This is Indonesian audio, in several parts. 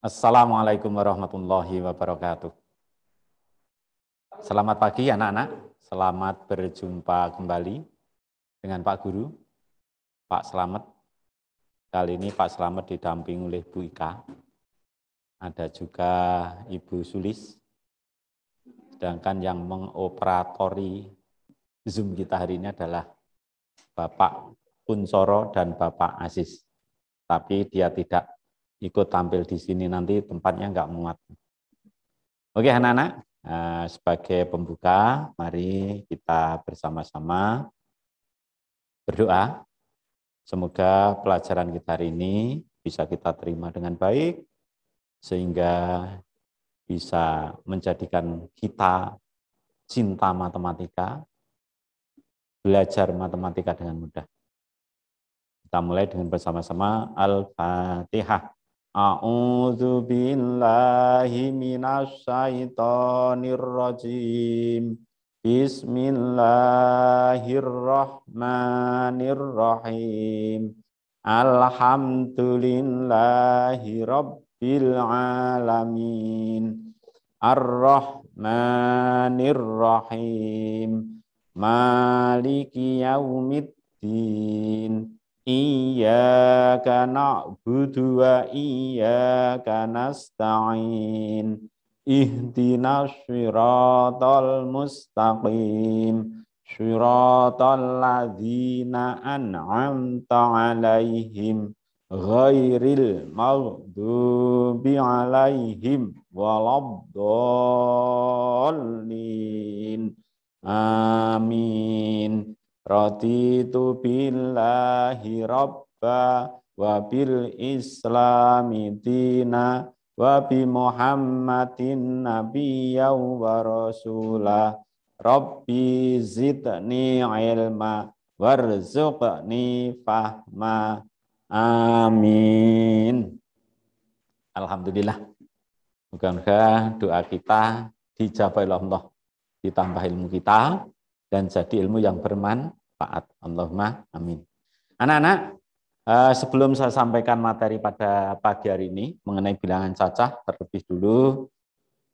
Assalamualaikum warahmatullahi wabarakatuh. Selamat pagi anak-anak. Selamat berjumpa kembali dengan Pak Guru, Pak Selamat. Kali ini Pak Selamat didamping oleh Bu Ika. Ada juga Ibu Sulis. Sedangkan yang mengoperatori Zoom kita hari ini adalah Bapak Kuncoro dan Bapak Aziz. Tapi dia tidak ikut tampil di sini nanti tempatnya nggak muat. Oke anak-anak, eh, sebagai pembuka, mari kita bersama-sama berdoa. Semoga pelajaran kita hari ini bisa kita terima dengan baik, sehingga bisa menjadikan kita cinta matematika, belajar matematika dengan mudah. Kita mulai dengan bersama-sama Al-Fatihah. A'udzu billahi minasy syaithanir rajim. Bismillahirrahmanirrahim. Alhamdulillahi rabbil alamin. ar Maliki yaumiddin. Iyyaka na'budu wa iyyaka nasta'in. Ihdinas siratal mustaqim. Siratal ladzina an'amta 'alaihim ghairil maghdubi 'alaihim waladdallin. Amin. Raditu billahi rabba wa bil islami dina wa bi muhammadin nabiyya wa rasulah rabbi zidni ilma warzuqni fahma amin Alhamdulillah Moga-moga doa kita dijabai Allah ditambah ilmu kita dan jadi ilmu yang bermanfaat bermanfaat. Allahumma amin. Anak-anak, eh, sebelum saya sampaikan materi pada pagi hari ini mengenai bilangan cacah, terlebih dulu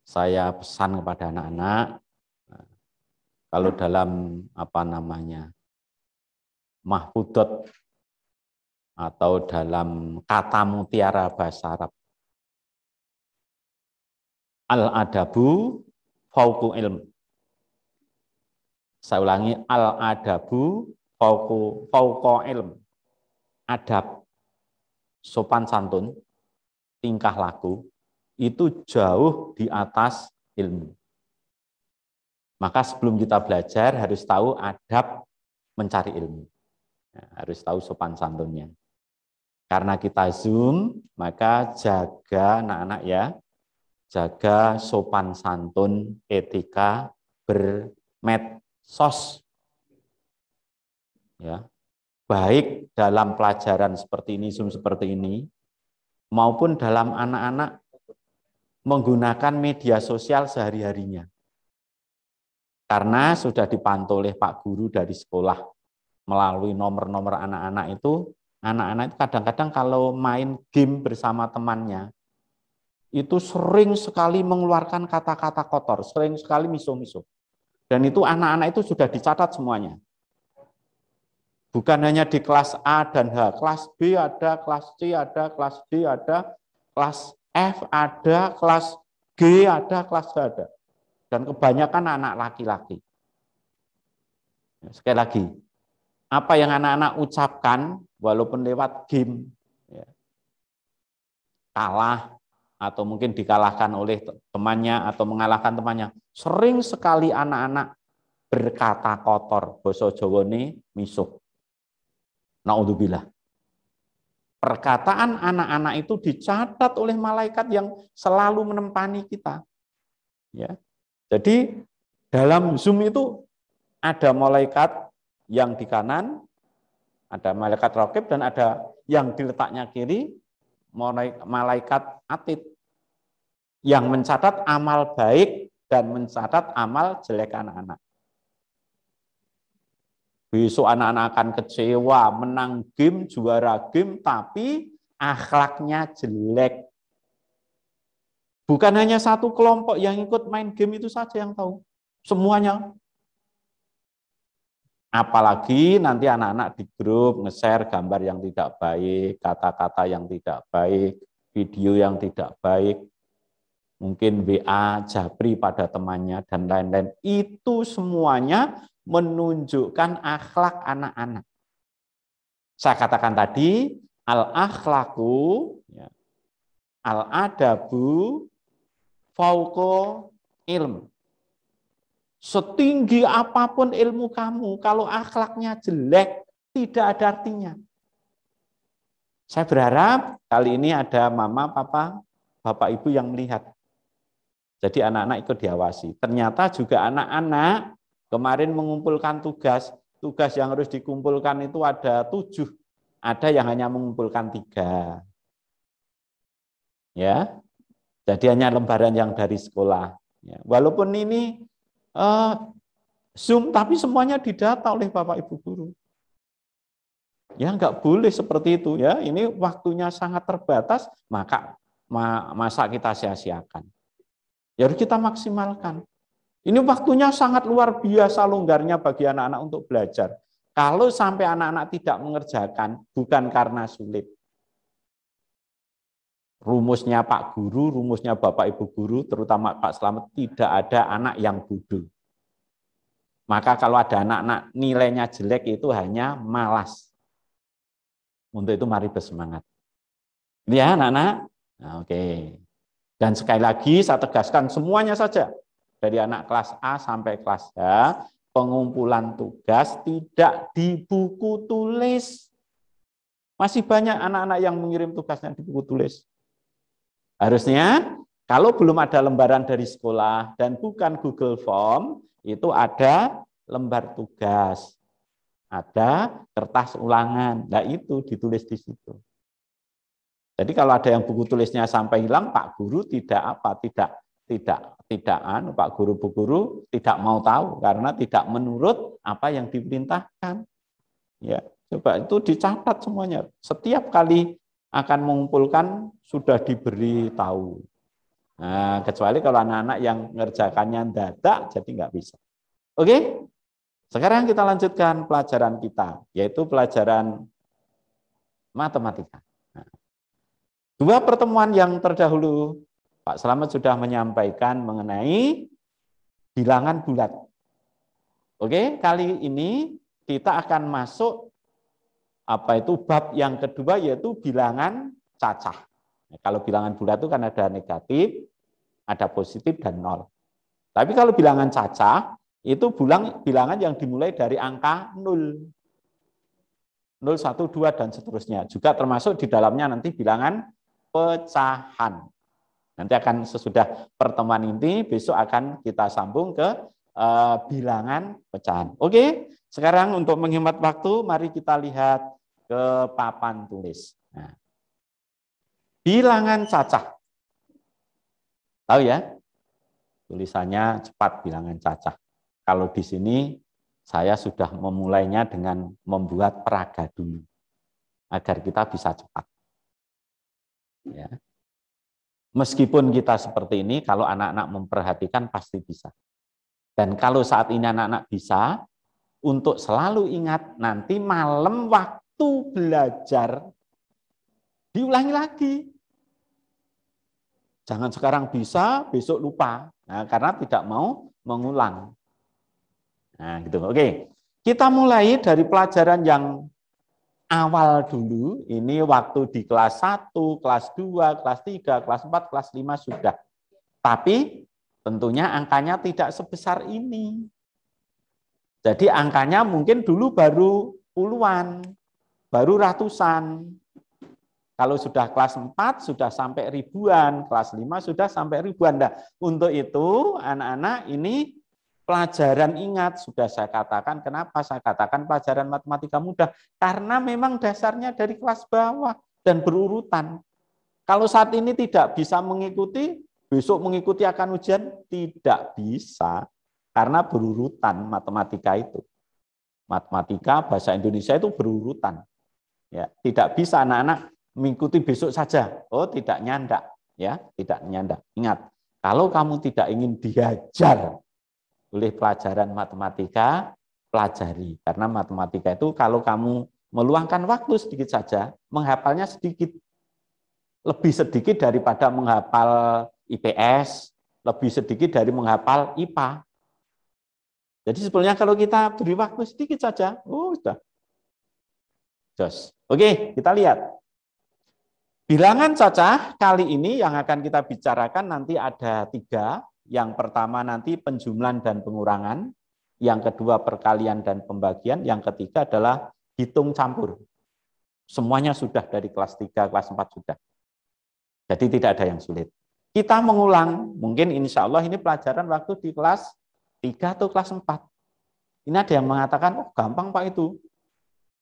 saya pesan kepada anak-anak eh, kalau dalam apa namanya mahfudot atau dalam kata mutiara bahasa Arab al adabu fauku ilm saya ulangi al adabu pauko fauqa ilm. Adab sopan santun, tingkah laku itu jauh di atas ilmu. Maka sebelum kita belajar harus tahu adab mencari ilmu. Ya, harus tahu sopan santunnya. Karena kita Zoom, maka jaga anak-anak ya, jaga sopan santun etika bermed sos. Ya. Baik dalam pelajaran seperti ini, Zoom seperti ini, maupun dalam anak-anak menggunakan media sosial sehari-harinya. Karena sudah dipantau oleh Pak Guru dari sekolah melalui nomor-nomor anak-anak itu, anak-anak itu kadang-kadang kalau main game bersama temannya, itu sering sekali mengeluarkan kata-kata kotor, sering sekali miso-miso. Dan itu anak-anak itu sudah dicatat semuanya. Bukan hanya di kelas A dan H, kelas B ada, kelas C ada, kelas D ada, kelas F ada, kelas G ada, kelas H ada. Dan kebanyakan anak laki-laki. Ya, sekali lagi, apa yang anak-anak ucapkan, walaupun lewat game, ya, kalah, atau mungkin dikalahkan ya. oleh temannya atau mengalahkan temannya. Sering sekali anak-anak berkata kotor, boso jowo ini misuh. Naudzubillah. Perkataan anak-anak itu dicatat oleh malaikat yang selalu menempani kita. Ya. Jadi dalam Zoom itu ada malaikat yang di kanan, ada malaikat rokib dan ada yang diletaknya kiri, malaikat atid yang mencatat amal baik dan mencatat amal jelek anak-anak. Besok anak-anak akan kecewa, menang game, juara game, tapi akhlaknya jelek. Bukan hanya satu kelompok yang ikut main game itu saja yang tahu. Semuanya Apalagi nanti anak-anak di grup nge-share gambar yang tidak baik, kata-kata yang tidak baik, video yang tidak baik, mungkin WA, japri pada temannya, dan lain-lain. Itu semuanya menunjukkan akhlak anak-anak. Saya katakan tadi, al-akhlaku, ya, al-adabu, fauko ilmu. Setinggi apapun ilmu kamu, kalau akhlaknya jelek, tidak ada artinya. Saya berharap kali ini ada mama, papa, bapak, ibu yang melihat. Jadi anak-anak ikut diawasi. Ternyata juga anak-anak kemarin mengumpulkan tugas. Tugas yang harus dikumpulkan itu ada tujuh. Ada yang hanya mengumpulkan tiga. Ya, jadi hanya lembaran yang dari sekolah. Ya. Walaupun ini Eh, Zoom, tapi semuanya didata oleh Bapak Ibu Guru. Ya, nggak boleh seperti itu ya. Ini waktunya sangat terbatas, maka masa kita sia-siakan. Ya harus kita maksimalkan. Ini waktunya sangat luar biasa longgarnya bagi anak-anak untuk belajar. Kalau sampai anak-anak tidak mengerjakan, bukan karena sulit, rumusnya Pak Guru, rumusnya Bapak Ibu Guru, terutama Pak selamat tidak ada anak yang bodoh. Maka kalau ada anak-anak nilainya jelek itu hanya malas. Untuk itu mari bersemangat. Ya anak-anak? Nah, oke. Okay. Dan sekali lagi saya tegaskan semuanya saja. Dari anak kelas A sampai kelas D pengumpulan tugas tidak di buku tulis. Masih banyak anak-anak yang mengirim tugasnya di buku tulis. Harusnya kalau belum ada lembaran dari sekolah dan bukan Google Form, itu ada lembar tugas, ada kertas ulangan. Nah itu ditulis di situ. Jadi kalau ada yang buku tulisnya sampai hilang, Pak Guru tidak apa, tidak tidak tidak anu Pak Guru Bu Guru tidak mau tahu karena tidak menurut apa yang diperintahkan. Ya, coba itu dicatat semuanya. Setiap kali akan mengumpulkan sudah diberitahu. Nah, kecuali kalau anak-anak yang ngerjakannya dadak, jadi nggak bisa. Oke, sekarang kita lanjutkan pelajaran kita, yaitu pelajaran matematika. Nah, dua pertemuan yang terdahulu, Pak Selamat sudah menyampaikan mengenai bilangan bulat. Oke, kali ini kita akan masuk apa itu bab yang kedua yaitu bilangan cacah. Nah, kalau bilangan bulat itu kan ada negatif, ada positif dan nol. Tapi kalau bilangan cacah itu bulang, bilangan yang dimulai dari angka 0. 0, 1, 2, dan seterusnya. Juga termasuk di dalamnya nanti bilangan pecahan. Nanti akan sesudah pertemuan ini, besok akan kita sambung ke e, bilangan pecahan. Oke, sekarang untuk menghemat waktu, mari kita lihat ke papan tulis. Nah. Bilangan cacah. Tahu ya? Tulisannya cepat bilangan cacah. Kalau di sini saya sudah memulainya dengan membuat peraga dulu agar kita bisa cepat. Ya. Meskipun kita seperti ini, kalau anak-anak memperhatikan pasti bisa. Dan kalau saat ini anak-anak bisa, untuk selalu ingat nanti malam waktu waktu belajar diulangi lagi. Jangan sekarang bisa, besok lupa. Nah, karena tidak mau mengulang. Nah, gitu. Oke. Kita mulai dari pelajaran yang awal dulu. Ini waktu di kelas 1, kelas 2, kelas 3, kelas 4, kelas 5 sudah. Tapi tentunya angkanya tidak sebesar ini. Jadi angkanya mungkin dulu baru puluhan baru ratusan. Kalau sudah kelas 4 sudah sampai ribuan, kelas 5 sudah sampai ribuan. Nah, untuk itu anak-anak ini pelajaran ingat sudah saya katakan kenapa saya katakan pelajaran matematika mudah karena memang dasarnya dari kelas bawah dan berurutan. Kalau saat ini tidak bisa mengikuti, besok mengikuti akan ujian tidak bisa karena berurutan matematika itu. Matematika bahasa Indonesia itu berurutan. Ya, tidak bisa anak-anak mengikuti besok saja. Oh, tidak nyandak, ya, tidak nyandak. Ingat, kalau kamu tidak ingin diajar oleh pelajaran matematika, pelajari. Karena matematika itu kalau kamu meluangkan waktu sedikit saja, menghafalnya sedikit. Lebih sedikit daripada menghafal IPS, lebih sedikit dari menghafal IPA. Jadi sebenarnya kalau kita beri waktu sedikit saja, oh sudah Jos. Oke, kita lihat. Bilangan cacah kali ini yang akan kita bicarakan nanti ada tiga. Yang pertama nanti penjumlahan dan pengurangan. Yang kedua perkalian dan pembagian. Yang ketiga adalah hitung campur. Semuanya sudah dari kelas 3, kelas 4 sudah. Jadi tidak ada yang sulit. Kita mengulang, mungkin insya Allah ini pelajaran waktu di kelas 3 atau kelas 4. Ini ada yang mengatakan, oh gampang Pak itu.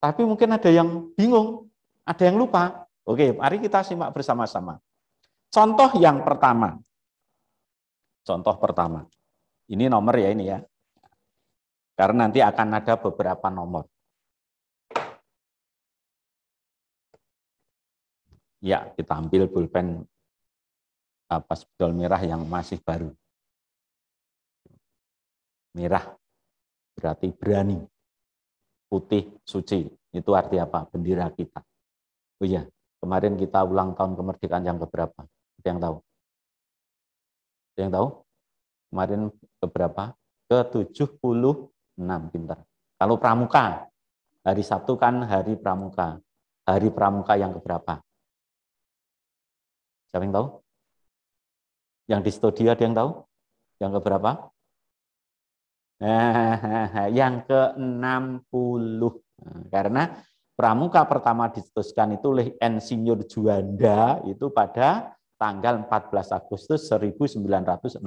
Tapi mungkin ada yang bingung, ada yang lupa. Oke, mari kita simak bersama-sama. Contoh yang pertama. Contoh pertama. Ini nomor ya ini ya. Karena nanti akan ada beberapa nomor. Ya, kita ambil pulpen apa eh, spidol merah yang masih baru. Merah berarti berani putih suci. Itu arti apa? Bendera kita. Oh iya, kemarin kita ulang tahun kemerdekaan yang keberapa? Ada yang tahu? Ada yang tahu? Kemarin keberapa? Ke 76 pintar. Kalau pramuka, hari Sabtu kan hari pramuka. Hari pramuka yang keberapa? Siapa yang tahu? Yang di studio ada yang tahu? Yang keberapa? yang ke-60. Nah, karena pramuka pertama ditutuskan itu oleh Ensinyur Juanda itu pada tanggal 14 Agustus 1961.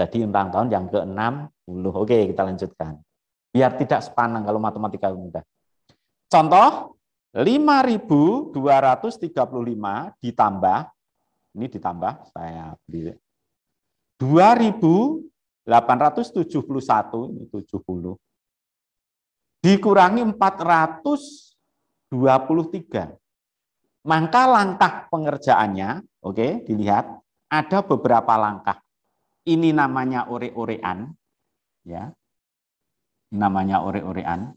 Jadi ulang tahun yang ke-60. Oke, kita lanjutkan. Biar tidak sepanang kalau matematika mudah. Contoh 5235 ditambah ini ditambah saya beli 2000 871 ini 70 dikurangi 423. Maka langkah pengerjaannya, oke, okay, dilihat ada beberapa langkah. Ini namanya ore-orean, ya. Namanya ore-orean.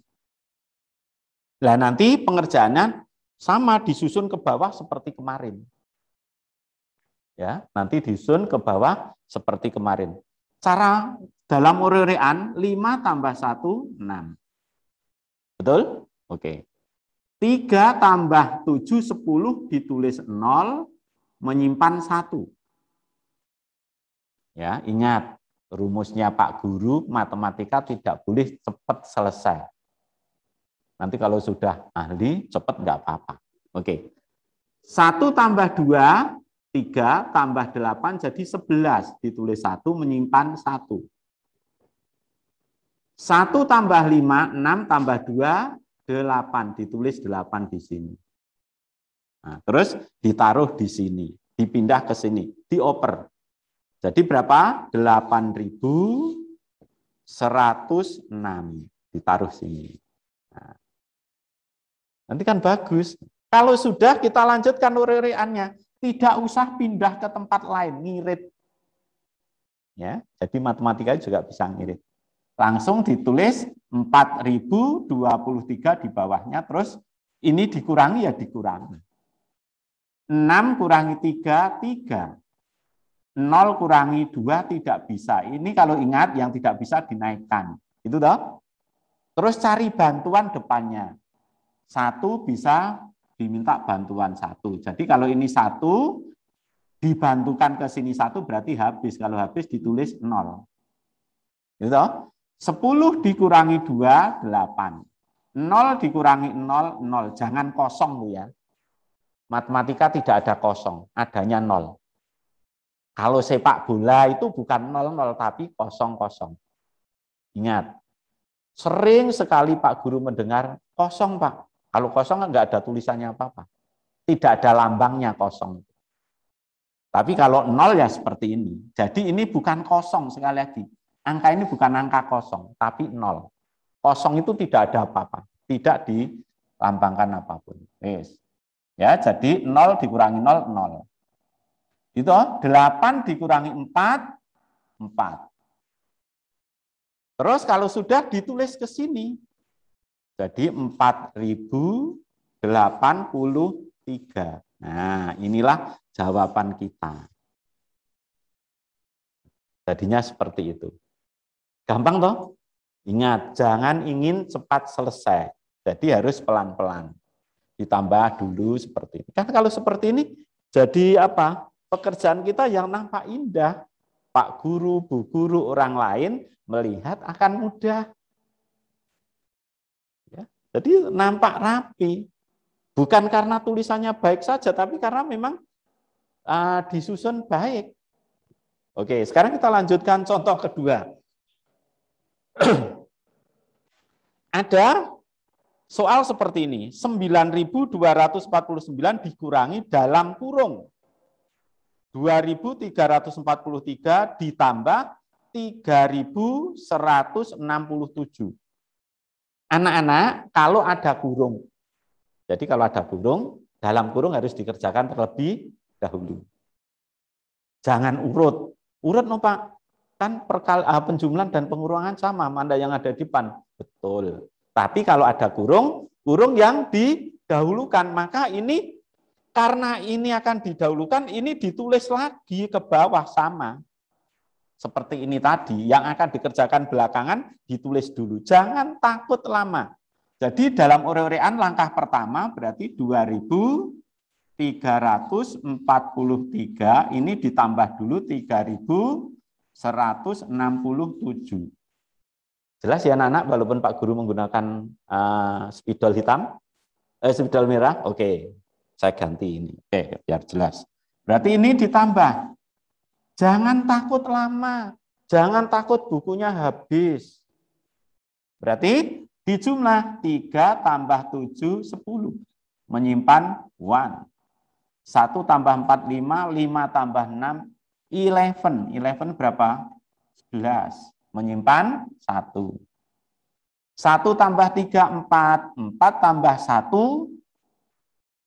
Nah, nanti pengerjaannya sama disusun ke bawah seperti kemarin. Ya, nanti disusun ke bawah seperti kemarin. Cara dalam urean 5 tambah 1, 6. Betul? Oke. 3 tambah 7, 10 ditulis 0, menyimpan 1. Ya, ingat, rumusnya Pak Guru, matematika tidak boleh cepat selesai. Nanti kalau sudah ahli, cepat nggak apa-apa. Oke. 1 tambah 2, 3 tambah 8 jadi 11. Ditulis 1, menyimpan 1. 1 tambah 5, 6 tambah 2, 8. Ditulis 8 di sini. Nah, terus ditaruh di sini. Dipindah ke sini. Dioper. Jadi berapa? 8.106. Ditaruh sini. Nah, nanti kan bagus. Kalau sudah kita lanjutkan uririannya. Tidak usah pindah ke tempat lain, ngirit. Ya, jadi matematika juga bisa ngirit. Langsung ditulis 4023 di bawahnya, terus ini dikurangi ya dikurangi. 6 kurangi 3, 3. 0 kurangi 2 tidak bisa. Ini kalau ingat yang tidak bisa dinaikkan. Itu toh. Terus cari bantuan depannya. Satu bisa diminta bantuan satu. Jadi kalau ini satu, dibantukan ke sini satu berarti habis. Kalau habis ditulis nol. Gitu? 10 dikurangi 2, 8. 0 dikurangi 0, 0. Jangan kosong, Bu ya. Matematika tidak ada kosong, adanya nol. Kalau sepak bola itu bukan 0-0, tapi kosong-kosong. Ingat, sering sekali Pak Guru mendengar, kosong Pak. Kalau kosong kan nggak ada tulisannya apa-apa. Tidak ada lambangnya kosong. Tapi kalau nol ya seperti ini. Jadi ini bukan kosong sekali lagi. Angka ini bukan angka kosong, tapi nol. Kosong itu tidak ada apa-apa. Tidak dilambangkan apapun. Yes. Ya, jadi nol dikurangi nol, nol. Itu 8 dikurangi 4, 4. Terus kalau sudah ditulis ke sini, jadi 4083. Nah, inilah jawaban kita. Jadinya seperti itu. Gampang toh? Ingat, jangan ingin cepat selesai. Jadi harus pelan-pelan. Ditambah dulu seperti ini. Kan kalau seperti ini, jadi apa? Pekerjaan kita yang nampak indah. Pak guru, bu guru, orang lain melihat akan mudah. Jadi nampak rapi. Bukan karena tulisannya baik saja, tapi karena memang uh, disusun baik. Oke, sekarang kita lanjutkan contoh kedua. Ada soal seperti ini, 9.249 dikurangi dalam kurung 2.343 ditambah 3.167. Anak-anak, kalau ada burung, jadi kalau ada burung, dalam kurung harus dikerjakan terlebih dahulu. Jangan urut. Urut no Pak, kan perkal, ah, penjumlahan dan pengurangan sama, mana yang ada di depan. Betul. Tapi kalau ada kurung, kurung yang didahulukan, maka ini karena ini akan didahulukan, ini ditulis lagi ke bawah sama seperti ini tadi yang akan dikerjakan belakangan ditulis dulu. Jangan takut lama. Jadi dalam ore-orean langkah pertama berarti 2343 ini ditambah dulu 3167. Jelas ya anak-anak walaupun Pak Guru menggunakan uh, spidol hitam, eh, spidol merah, oke. Okay. Saya ganti ini. Oke, okay, biar jelas. Berarti ini ditambah Jangan takut lama, jangan takut bukunya habis. Berarti di jumlah 3 tambah 7, 10. Menyimpan 1. 1 tambah 4, 5. 5 tambah 6, 11. 11 berapa? 11. Menyimpan 1. 1 tambah 3, 4. 4 tambah 1,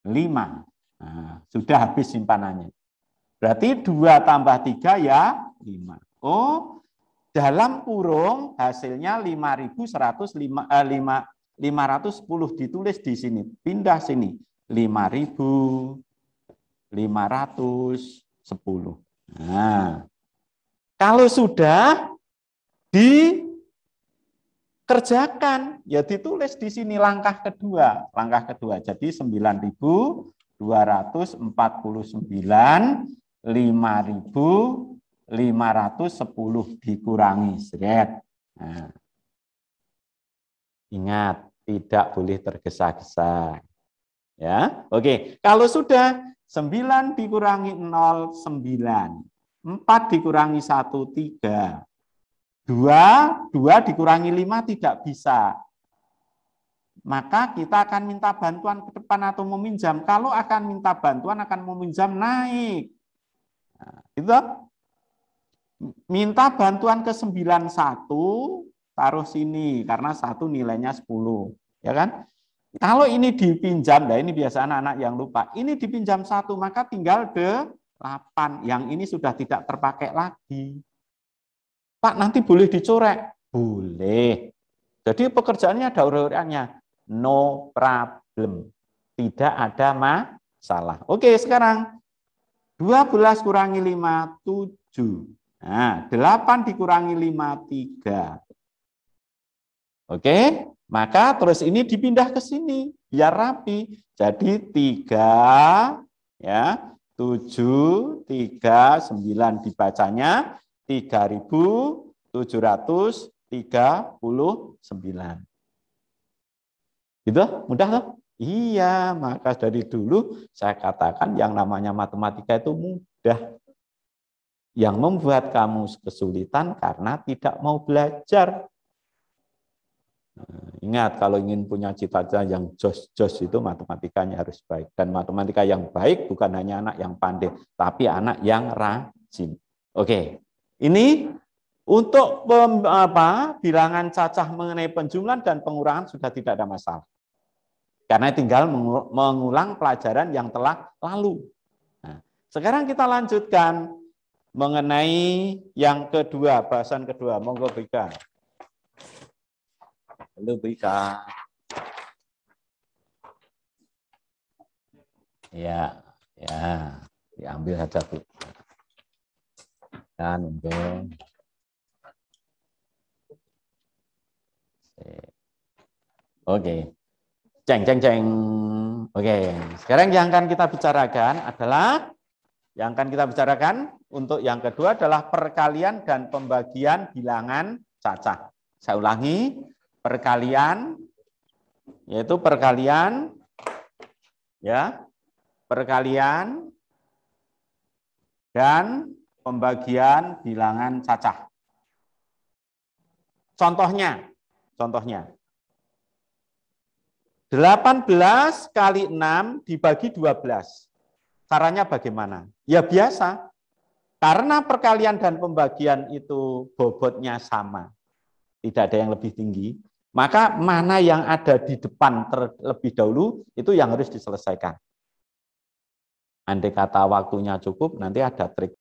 5. Nah, sudah habis simpanannya. Berarti 2 tambah 3 ya 5. Oh, dalam kurung hasilnya lima eh, ratus sepuluh ditulis di sini. Pindah sini. 5.510. Nah, kalau sudah dikerjakan, ya ditulis di sini langkah kedua. Langkah kedua, jadi 9.249 5.510 dikurangi. Seret. Nah. Ingat, tidak boleh tergesa-gesa. Ya, oke. Kalau sudah 9 dikurangi 0, 9. 4 dikurangi 1, 3. 2, 2 dikurangi 5 tidak bisa. Maka kita akan minta bantuan ke depan atau meminjam. Kalau akan minta bantuan, akan meminjam naik. Nah, itu minta bantuan ke 91 taruh sini karena satu nilainya 10 ya kan kalau ini dipinjam nah ini biasa anak-anak yang lupa ini dipinjam satu maka tinggal de 8 yang ini sudah tidak terpakai lagi Pak nanti boleh dicorek boleh jadi pekerjaannya ada urutannya no problem tidak ada masalah oke sekarang 12 kurangi 5, 7. Nah, 8 dikurangi 5, 3. Oke, maka terus ini dipindah ke sini, biar rapi. Jadi 3, ya, 7, 3, 9 dibacanya 3.739. Gitu, mudah tuh. Iya, maka dari dulu saya katakan yang namanya matematika itu mudah. Yang membuat kamu kesulitan karena tidak mau belajar. Nah, ingat, kalau ingin punya cita-cita yang jos-jos itu matematikanya harus baik. Dan matematika yang baik bukan hanya anak yang pandai, tapi anak yang rajin. Oke, ini untuk apa, bilangan cacah mengenai penjumlahan dan pengurangan sudah tidak ada masalah. Karena tinggal mengulang pelajaran yang telah lalu. Nah, sekarang kita lanjutkan mengenai yang kedua, bahasan kedua. Monggo Bika. Halo Bika. Ya, ya, diambil saja Bu. Dan untuk Oke. Okay. Ceng, ceng, ceng. Oke, sekarang yang akan kita bicarakan adalah yang akan kita bicarakan untuk yang kedua adalah perkalian dan pembagian bilangan cacah. Saya ulangi, perkalian yaitu perkalian ya, perkalian dan pembagian bilangan cacah. Contohnya, contohnya 18 kali 6 dibagi 12. Caranya bagaimana? Ya biasa. Karena perkalian dan pembagian itu bobotnya sama. Tidak ada yang lebih tinggi. Maka mana yang ada di depan terlebih dahulu, itu yang harus diselesaikan. Andai kata waktunya cukup, nanti ada trik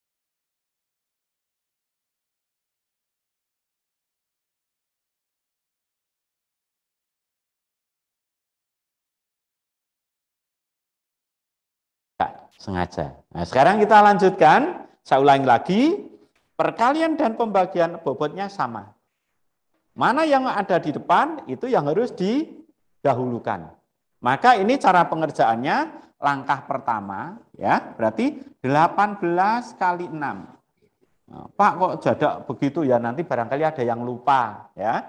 sengaja. Nah, sekarang kita lanjutkan, saya ulangi lagi, perkalian dan pembagian bobotnya sama. Mana yang ada di depan itu yang harus didahulukan. Maka ini cara pengerjaannya langkah pertama ya, berarti 18 kali 6. Nah, Pak kok jadak begitu ya nanti barangkali ada yang lupa ya.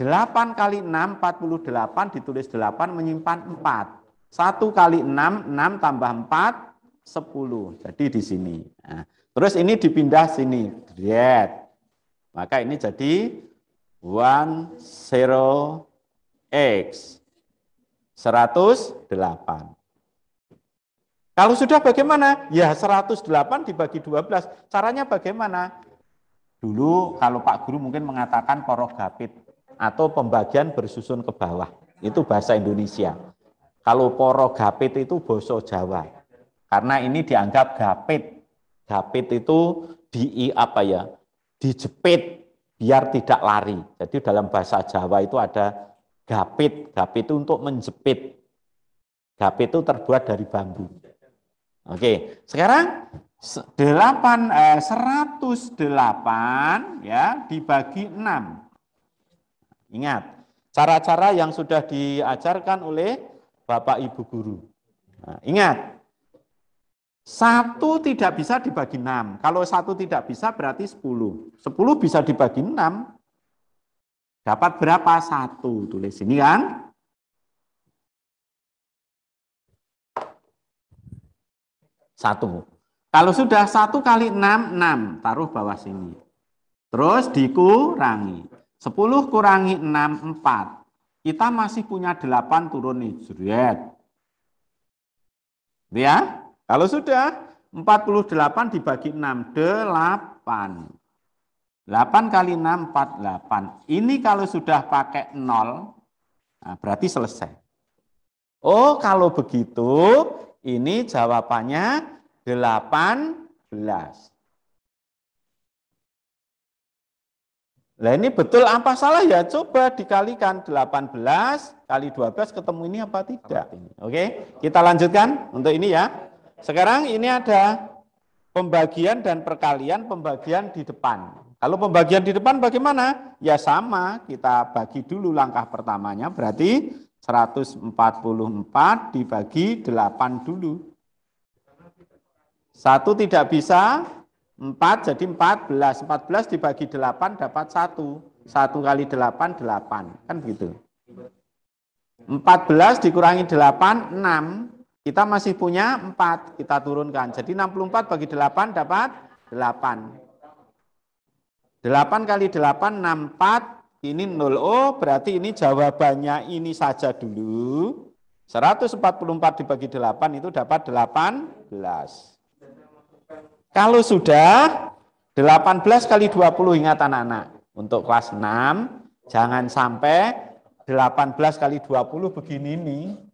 8 kali 6 48 ditulis 8 menyimpan 4. 1 kali 6 6 tambah 4 10. Jadi di sini. Nah, terus ini dipindah sini. Dread. Maka ini jadi 1, 0, X. 108. Kalau sudah bagaimana? Ya 108 dibagi 12. Caranya bagaimana? Dulu kalau Pak Guru mungkin mengatakan porogapit atau pembagian bersusun ke bawah. Itu bahasa Indonesia. Kalau porogapit itu boso Jawa. Karena ini dianggap gapit. Gapit itu di apa ya? Dijepit biar tidak lari. Jadi dalam bahasa Jawa itu ada gapit. Gapit itu untuk menjepit. Gapit itu terbuat dari bambu. Oke, sekarang 8 eh, 108 ya dibagi 6. Ingat, cara-cara yang sudah diajarkan oleh Bapak Ibu guru. Nah, ingat, satu tidak bisa dibagi enam. Kalau satu tidak bisa berarti sepuluh. Sepuluh bisa dibagi enam. Dapat berapa? Satu. Tulis ini kan. Satu. Kalau sudah satu kali enam, enam. Taruh bawah sini. Terus dikurangi. Sepuluh kurangi enam, empat. Kita masih punya delapan turun nih. Jret. Gitu ya. Kalau sudah, 48 dibagi 6, 8. 8 kali 6, 48. Ini kalau sudah pakai 0, nah berarti selesai. Oh, kalau begitu, ini jawabannya 18. Nah ini betul apa salah ya? Coba dikalikan 18 kali 12 ketemu ini apa tidak? Oke, kita lanjutkan untuk ini ya. Sekarang ini ada pembagian dan perkalian pembagian di depan. Kalau pembagian di depan bagaimana? Ya sama, kita bagi dulu langkah pertamanya, berarti 144 dibagi 8 dulu. Satu tidak bisa, 4 jadi 14. 14 dibagi 8 dapat 1. 1 kali 8, 8. Kan begitu. 14 dikurangi 8, 6. Kita masih punya 4, kita turunkan. Jadi 64 bagi 8 dapat 8. 8 kali 8, 64, ini 0, oh berarti ini jawabannya ini saja dulu. 144 dibagi 8 itu dapat 18. Kalau sudah, 18 kali 20 ingat anak-anak. Untuk kelas 6, jangan sampai 18 kali 20 begini nih.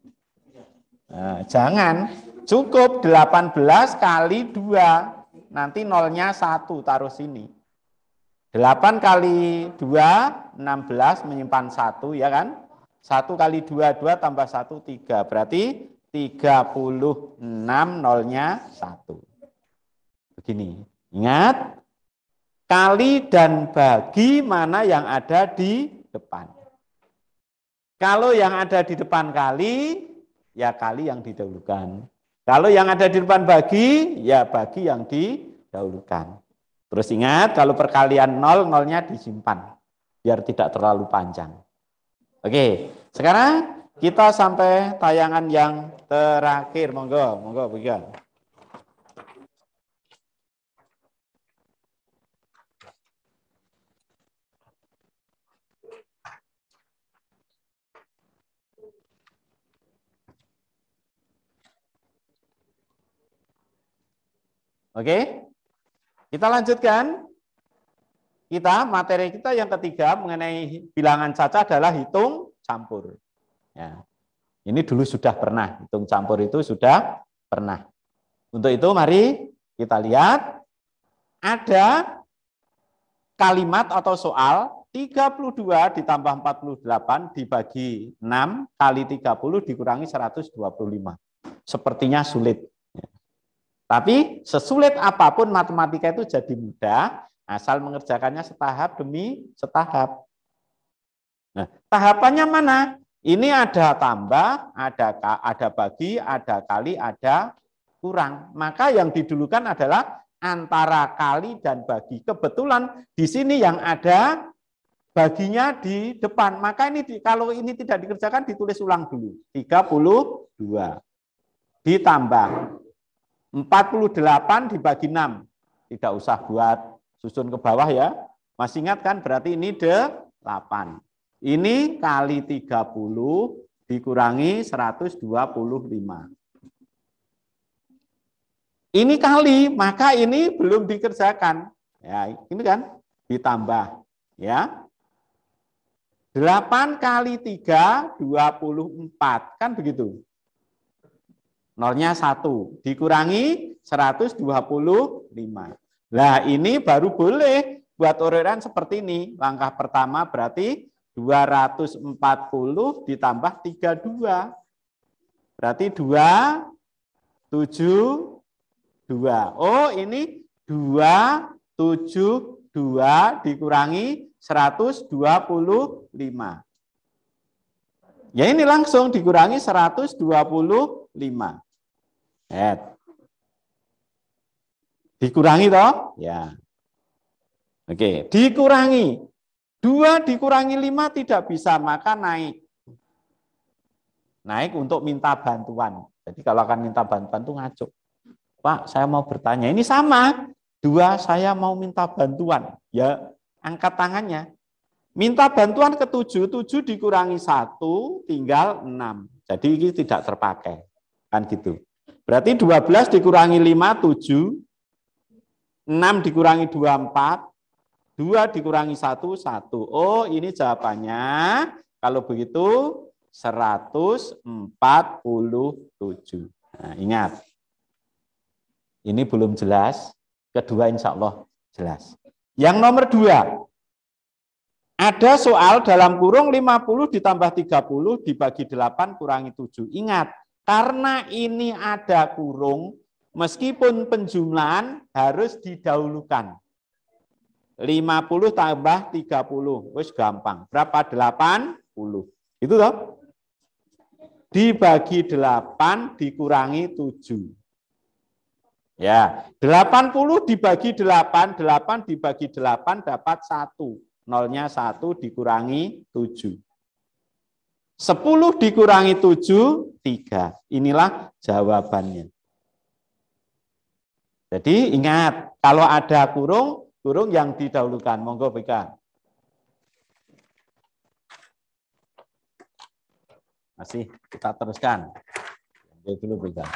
Nah, jangan, cukup 18 kali 2. Nanti nolnya 1, taruh sini. 8 kali 2, 16, menyimpan 1, ya kan? 1 kali 2, 2 tambah 1, 3. Berarti 36 nolnya 1. Begini, ingat, kali dan bagi mana yang ada di depan. Kalau yang ada di depan kali, ya kali yang didahulukan. Kalau yang ada di depan bagi, ya bagi yang didahulukan. Terus ingat, kalau perkalian nol, nolnya disimpan. Biar tidak terlalu panjang. Oke, sekarang kita sampai tayangan yang terakhir. Monggo, monggo, begini. Oke? Kita lanjutkan. Kita materi kita yang ketiga mengenai bilangan cacah adalah hitung campur. Ya. Ini dulu sudah pernah, hitung campur itu sudah pernah. Untuk itu mari kita lihat ada kalimat atau soal 32 ditambah 48 dibagi 6 kali 30 dikurangi 125. Sepertinya sulit. Tapi sesulit apapun matematika itu jadi mudah asal mengerjakannya setahap demi setahap. Nah, tahapannya mana? Ini ada tambah, ada ada bagi, ada kali, ada kurang. Maka yang didulukan adalah antara kali dan bagi. Kebetulan di sini yang ada baginya di depan. Maka ini kalau ini tidak dikerjakan ditulis ulang dulu. 32 ditambah 48 dibagi 6. Tidak usah buat susun ke bawah ya. Masih ingat kan? Berarti ini 8. Ini kali 30 dikurangi 125. Ini kali, maka ini belum dikerjakan. Ya, ini kan ditambah ya. 8 kali 3 24 kan begitu. Nolnya satu dikurangi 125. Nah, ini baru boleh buat orderan seperti ini. Langkah pertama berarti 240 ditambah 32. Berarti 2, 7, 2. Oh, ini 2, 7, 2 dikurangi 125. Ya ini langsung dikurangi 125. Ed. Dikurangi toh? Ya. Oke, dikurangi. Dua dikurangi lima tidak bisa, maka naik. Naik untuk minta bantuan. Jadi kalau akan minta bantuan tuh ngaco. Pak, saya mau bertanya. Ini sama. Dua, saya mau minta bantuan. Ya, angkat tangannya. Minta bantuan ke tujuh, tujuh dikurangi satu, tinggal enam. Jadi ini tidak terpakai. Kan gitu. Berarti 12 dikurangi 5, 7. 6 dikurangi 2, 4. 2 dikurangi 1, 1. Oh, ini jawabannya. Kalau begitu 147. Nah, ingat. Ini belum jelas. Kedua insya Allah jelas. Yang nomor dua. Ada soal dalam kurung 50 ditambah 30 dibagi 8 kurangi 7. Ingat, karena ini ada kurung, meskipun penjumlahan harus didahulukan. 50 tambah 30, wis gampang. Berapa? 80. Itu toh? Dibagi 8 dikurangi 7. Ya, 80 dibagi 8, 8 dibagi 8 dapat 1. Nolnya 1 dikurangi 7. 10 dikurangi 7 tiga. Inilah jawabannya. Jadi ingat, kalau ada kurung, kurung yang didahulukan. Monggo berikan. Masih kita teruskan. Ambil dulu berikan.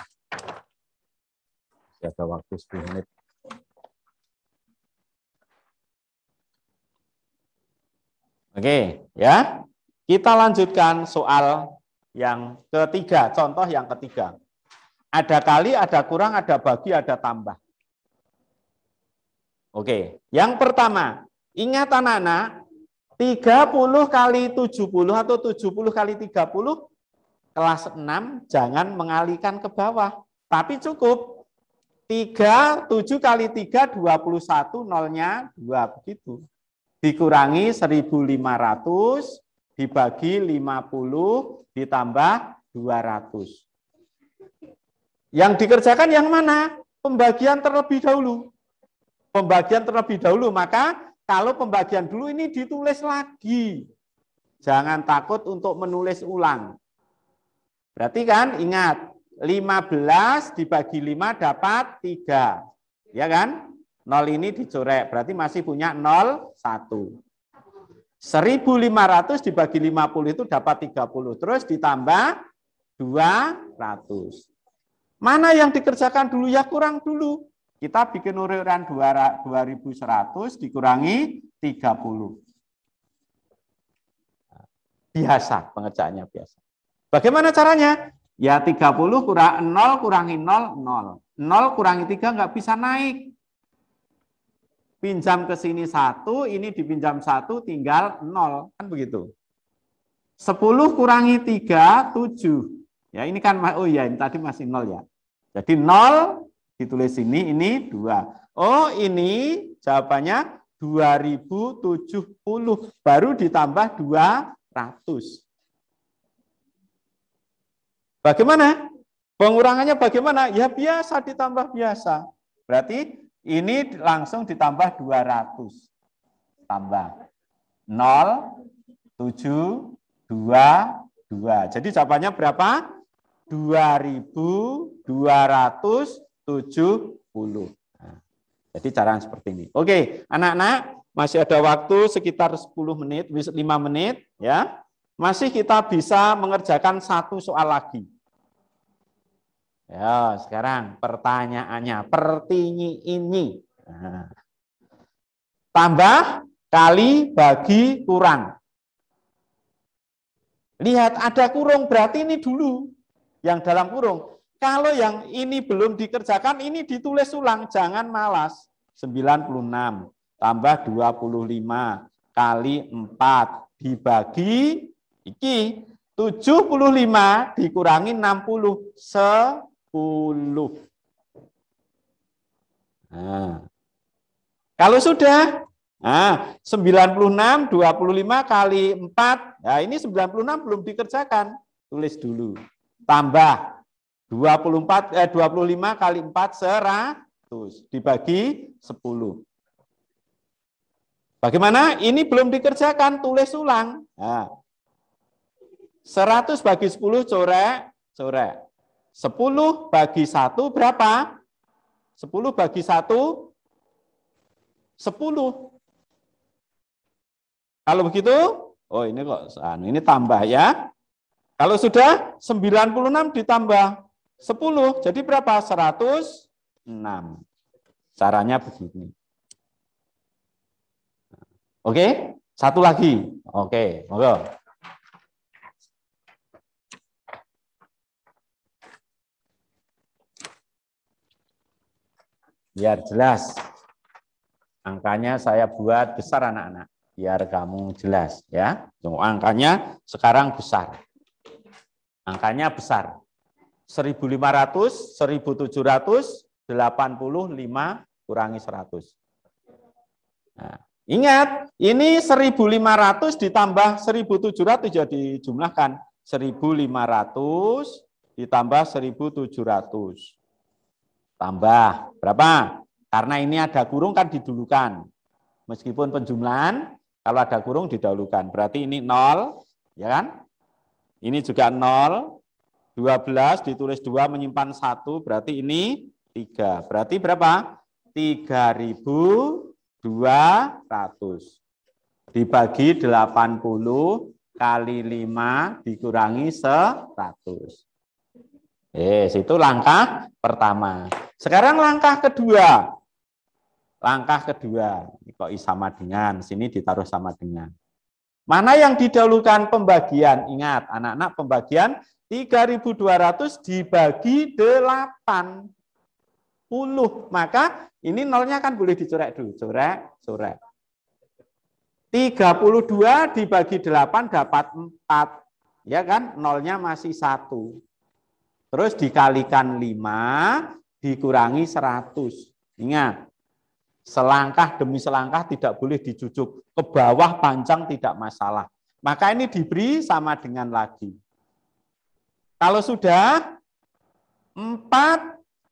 Masih ada waktu 10 menit. Oke, ya. Kita lanjutkan soal yang ketiga, contoh yang ketiga. Ada kali, ada kurang, ada bagi, ada tambah. Oke, yang pertama, ingat anak-anak, 30 kali 70 atau 70 kali 30, kelas 6 jangan mengalihkan ke bawah. Tapi cukup 3, 7 kali 3, 21, nolnya 2, begitu. Dikurangi 1500, dibagi 50 ditambah 200. Yang dikerjakan yang mana? Pembagian terlebih dahulu. Pembagian terlebih dahulu, maka kalau pembagian dulu ini ditulis lagi. Jangan takut untuk menulis ulang. Berarti kan ingat, 15 dibagi 5 dapat 3. Ya kan? 0 ini dicorek, berarti masih punya 0, 1. 1500 dibagi 50 itu dapat 30. Terus ditambah 200. Mana yang dikerjakan dulu? Ya kurang dulu. Kita bikin urutan 2100 dikurangi 30. Biasa, pengerjaannya biasa. Bagaimana caranya? Ya 30 kurang 0 kurangi 0, 0. 0 kurangi 3 nggak bisa naik pinjam ke sini satu, ini dipinjam satu, tinggal nol kan begitu. 10 kurangi 3, 7. Ya, ini kan, oh iya, ini tadi masih nol ya. Jadi nol ditulis ini, ini dua. Oh, ini jawabannya 2070, baru ditambah 200. Bagaimana? Pengurangannya bagaimana? Ya biasa ditambah biasa. Berarti ini langsung ditambah 200. Tambah 0, 7, 2, 2. Jadi jawabannya berapa? 2270. Nah, jadi cara seperti ini. Oke, anak-anak masih ada waktu sekitar 10 menit, 5 menit ya. Masih kita bisa mengerjakan satu soal lagi. Ya, sekarang pertanyaannya, pertinyi ini. Tambah kali bagi kurang. Lihat ada kurung berarti ini dulu yang dalam kurung. Kalau yang ini belum dikerjakan ini ditulis ulang, jangan malas. 96 tambah 25 kali 4 dibagi iki 75 dikurangi 60 se Nah. Kalau sudah, nah, 96, 25 kali 4, nah ini 96 belum dikerjakan. Tulis dulu. Tambah 24, eh, 25 kali 4, 100. Dibagi 10. Bagaimana? Ini belum dikerjakan, tulis ulang. Nah. 100 bagi 10 corek, corek. 10 bagi 1 berapa? 10 bagi 1 10. Kalau begitu, oh ini kok anu, ini tambah ya. Kalau sudah 96 ditambah 10, jadi berapa? 106. Caranya begini. Oke, satu lagi. Oke, monggo. Okay. biar jelas. Angkanya saya buat besar anak-anak, biar kamu jelas ya. Tunggu angkanya sekarang besar. Angkanya besar. 1500, 1700, 85 kurangi 100. Nah, ingat, ini 1500 ditambah 1700 jadi jumlahkan 1500 ditambah 1700 tambah berapa? Karena ini ada kurung kan didulukan. Meskipun penjumlahan, kalau ada kurung didahulukan. Berarti ini 0, ya kan? Ini juga 0, 12 ditulis 2 menyimpan 1, berarti ini 3. Berarti berapa? 3200 dibagi 80 kali 5 dikurangi 100. Yes, itu langkah pertama. Sekarang langkah kedua. Langkah kedua, kok sama dengan, sini ditaruh sama dengan. Mana yang didahulukan pembagian? Ingat, anak-anak pembagian 3.200 dibagi 8 10. Maka ini nolnya kan boleh dicorek dulu. Corek, corek. 32 dibagi 8 dapat 4. Ya kan? Nolnya masih satu Terus dikalikan 5, dikurangi 100. Ingat, selangkah demi selangkah tidak boleh dicucuk. Ke bawah panjang tidak masalah. Maka ini diberi sama dengan lagi. Kalau sudah, 4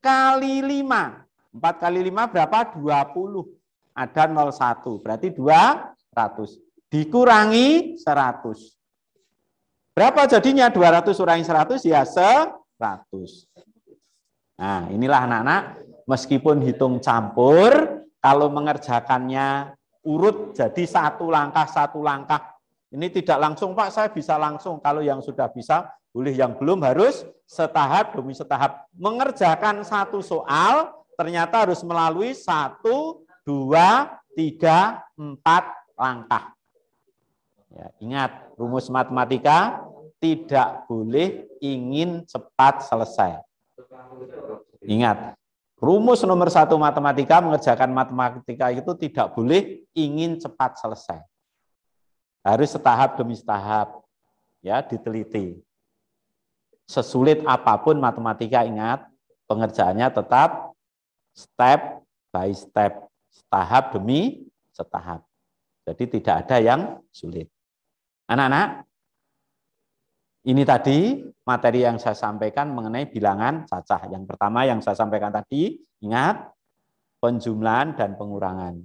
kali 5. 4 kali 5 berapa? 20. Ada 01, berarti 200. Dikurangi 100. Berapa jadinya 200 kurangi 100? Ya, se Nah, inilah anak-anak, meskipun hitung campur, kalau mengerjakannya urut jadi satu langkah satu langkah. Ini tidak langsung Pak, saya bisa langsung. Kalau yang sudah bisa, boleh yang belum harus setahap demi setahap. Mengerjakan satu soal ternyata harus melalui satu, dua, tiga, empat langkah. Ya, ingat rumus matematika tidak boleh ingin cepat selesai. Ingat, rumus nomor satu matematika, mengerjakan matematika itu tidak boleh ingin cepat selesai. Harus setahap demi setahap, ya diteliti. Sesulit apapun matematika, ingat, pengerjaannya tetap step by step, setahap demi setahap. Jadi tidak ada yang sulit. Anak-anak, ini tadi materi yang saya sampaikan mengenai bilangan cacah. Yang pertama yang saya sampaikan tadi, ingat penjumlahan dan pengurangan.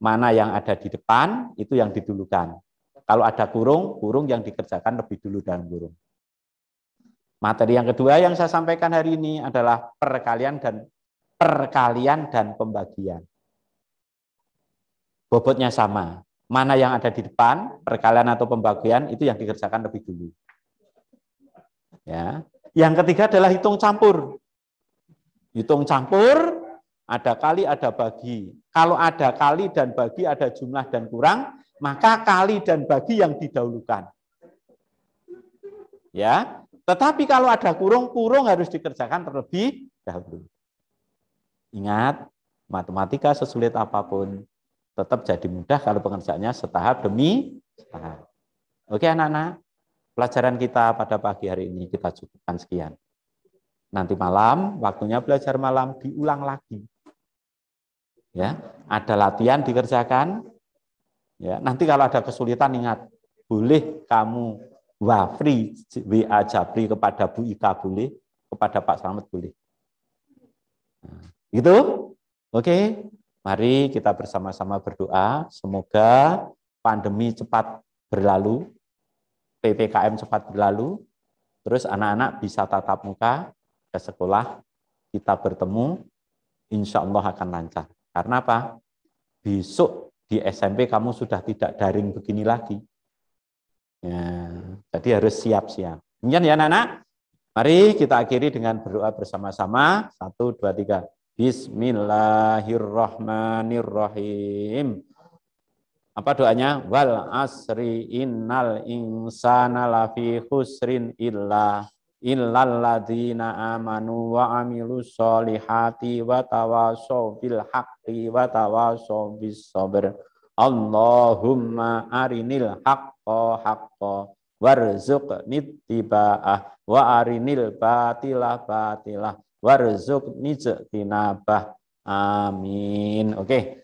Mana yang ada di depan itu yang didulukan. Kalau ada kurung, kurung yang dikerjakan lebih dulu dalam kurung. Materi yang kedua yang saya sampaikan hari ini adalah perkalian dan perkalian dan pembagian. Bobotnya sama. Mana yang ada di depan, perkalian atau pembagian itu yang dikerjakan lebih dulu. Ya. Yang ketiga adalah hitung campur. Hitung campur, ada kali, ada bagi. Kalau ada kali dan bagi, ada jumlah dan kurang, maka kali dan bagi yang didahulukan. Ya, tetapi kalau ada kurung, kurung harus dikerjakan terlebih dahulu. Ingat, matematika sesulit apapun tetap jadi mudah kalau pengerjaannya setahap demi setahap. Oke anak-anak? Pelajaran kita pada pagi hari ini kita cukupkan sekian. Nanti malam, waktunya belajar malam, diulang lagi. Ya, ada latihan dikerjakan. Ya, nanti kalau ada kesulitan ingat, boleh kamu wafri WA Jabri kepada Bu Ika boleh, kepada Pak Slamet boleh. Nah, gitu? Oke, mari kita bersama-sama berdoa. Semoga pandemi cepat berlalu, PPKM cepat berlalu, terus anak-anak bisa tatap muka ke sekolah, kita bertemu, insya Allah akan lancar. Karena apa? Besok di SMP kamu sudah tidak daring begini lagi. Ya, jadi harus siap-siap. Kemudian ya anak-anak, mari kita akhiri dengan berdoa bersama-sama. Satu, dua, tiga. Bismillahirrahmanirrahim apa doanya wal asri innal insana lafi khusrin illa illal ladzina amanu wa amilus solihati wa tawasaw bil haqqi wa tawasaw bis sabr Allahumma arinil haqqa haqqa warzuq nittiba'ah wa arinil batilah batilah warzuq nijtinabah amin oke okay.